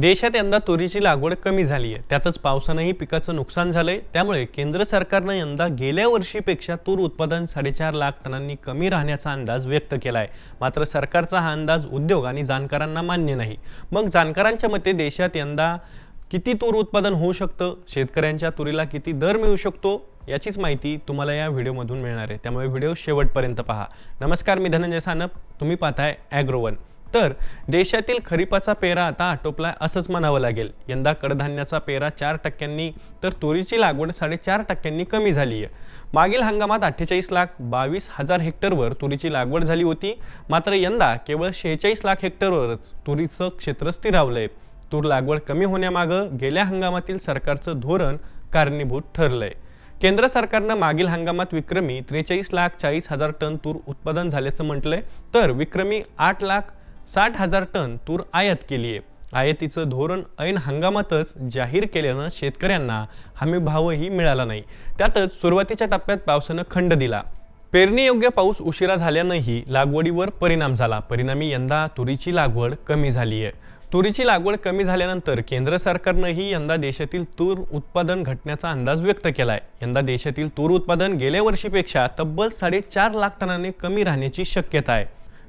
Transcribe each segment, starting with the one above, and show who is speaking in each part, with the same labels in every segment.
Speaker 1: देशात यंदा तुरीची लागवड कमी झाली आहे त्यातच पावसानंही पिकाचं नुकसान झालंय त्यामुळे केंद्र सरकारनं यंदा गेल्या वर्षीपेक्षा तूर उत्पादन साडेचार लाख टनांनी कमी राहण्याचा अंदाज व्यक्त केला आहे मात्र सरकारचा हा अंदाज उद्योग आणि जाणकारांना मान्य नाही मग जाणकारांच्या मते देशात यंदा किती तूर उत्पादन होऊ शकतं शेतकऱ्यांच्या तुरीला किती दर मिळू शकतो याचीच माहिती तुम्हाला या व्हिडिओमधून मिळणार आहे त्यामुळे व्हिडिओ शेवटपर्यंत पहा नमस्कार मी धनंजय सानप तुम्ही पाहताय ॲग्रोवन तर देशातील खरीपाचा पेरा आता आटोपला असंच म्हणावं लागेल यंदा कडधान्याचा पेरा चार टक्क्यांनी तर तुरीची लागवड साडेचार टक्क्यांनी कमी झाली आहे मागील हंगामात अठ्ठेचाळीस लाख बावीस हजार हेक्टरवर तुरीची लागवड झाली होती मात्र यंदा केवळ शेहेचाळीस लाख हेक्टरवरच तुरीचं क्षेत्र स्थिरावलं आहे तूर लागवड कमी होण्यामागं गेल्या हंगामातील सरकारचं धोरण कारणीभूत ठरलंय केंद्र सरकारनं मागील हंगामात विक्रमी त्रेचाळीस लाख चाळीस हजार टन तूर उत्पादन झाल्याचं म्हटलंय तर विक्रमी आठ लाख साठ हजार टन तूर आयात केली आहे आयातीचं धोरण ऐन हंगामातच जाहीर केल्यानं शेतकऱ्यांना भावही मिळाला नाही त्यातच सुरुवातीच्या टप्प्यात पावसानं खंड दिला पेरणीयोग्य पाऊस उशिरा झाल्यानंही लागवडीवर परिणाम झाला परिणामी यंदा तुरीची लागवड कमी झाली आहे तुरीची लागवड कमी झाल्यानंतर केंद्र सरकारनंही यंदा देशातील तूर उत्पादन घटण्याचा अंदाज व्यक्त केला आहे यंदा देशातील तूर उत्पादन गेल्या वर्षीपेक्षा तब्बल साडेचार लाख टनाने कमी राहण्याची शक्यता आहे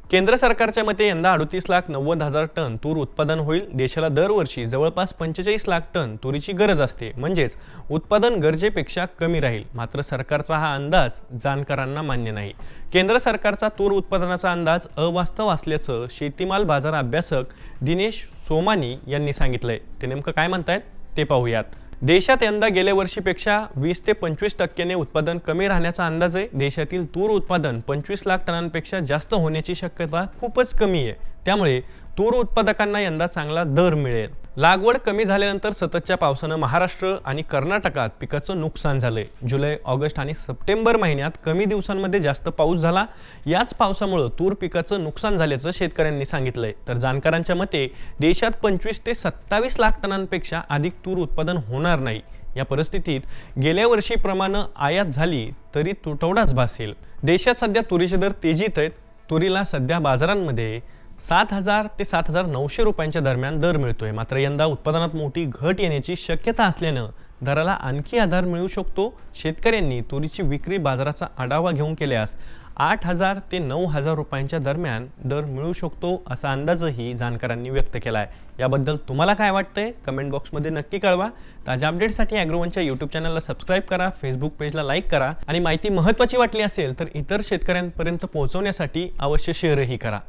Speaker 1: केंद्र सरकारच्या मते यंदा अडतीस लाख नव्वद हजार टन तूर उत्पादन होईल देशाला दरवर्षी जवळपास पंचेचाळीस लाख टन तुरीची गरज असते म्हणजेच उत्पादन गरजेपेक्षा कमी राहील मात्र सरकारचा हा अंदाज जाणकारांना मान्य नाही केंद्र सरकारचा तूर उत्पादनाचा अंदाज अवास्तव असल्याचं शेतीमाल बाजार अभ्यासक दिनेश सोमानी यांनी सांगितलंय ते नेमकं काय म्हणतायत ते पाहूयात देशात यंदा गेल्या वर्षीपेक्षा वीस ते पंचवीस टक्क्याने उत्पादन कमी राहण्याचा अंदाज आहे देशातील तूर उत्पादन पंचवीस लाख टनांपेक्षा जास्त होण्याची शक्यता खूपच कमी आहे त्यामुळे तूर उत्पादकांना यंदा चांगला दर मिळेल लागवड कमी झाल्यानंतर सततच्या पावसानं महाराष्ट्र आणि कर्नाटकात पिकाचं नुकसान झालंय जुलै ऑगस्ट आणि सप्टेंबर महिन्यात कमी दिवसांमध्ये जास्त पाऊस झाला याच पावसामुळं तूर पिकाचं नुकसान झाल्याचं शेतकऱ्यांनी सांगितलंय तर जाणकारांच्या मते देशात पंचवीस ते सत्तावीस लाख टनांपेक्षा अधिक तूर उत्पादन होणार नाही या परिस्थितीत गेल्या वर्षीप्रमाणे आयात झाली तरी तुटवडाच भासेल देशात सध्या तुरीचे दर तेजीत आहेत तुरीला सध्या बाजारांमध्ये सात हजार ते सात हजार नऊशे रुपयांच्या दरम्यान दर मिळतोय मात्र यंदा उत्पादनात मोठी घट येण्याची शक्यता असल्यानं दराला आणखी आधार मिळू शकतो शेतकऱ्यांनी तुरीची विक्री बाजाराचा आढावा घेऊन केल्यास आठ हजार ते नऊ हजार रुपयांच्या दरम्यान दर मिळू शकतो असा अंदाजही जाणकारांनी व्यक्त केला आहे याबद्दल तुम्हाला काय वाटतंय कमेंट बॉक्समध्ये नक्की कळवा ताज्या अपडेटसाठी ॲग्रोवनच्या यूट्यूब चॅनलला सबस्क्राईब करा फेसबुक पेजला लाईक करा आणि माहिती महत्त्वाची वाटली असेल तर इतर शेतकऱ्यांपर्यंत पोहोचवण्यासाठी अवश्य शेअरही करा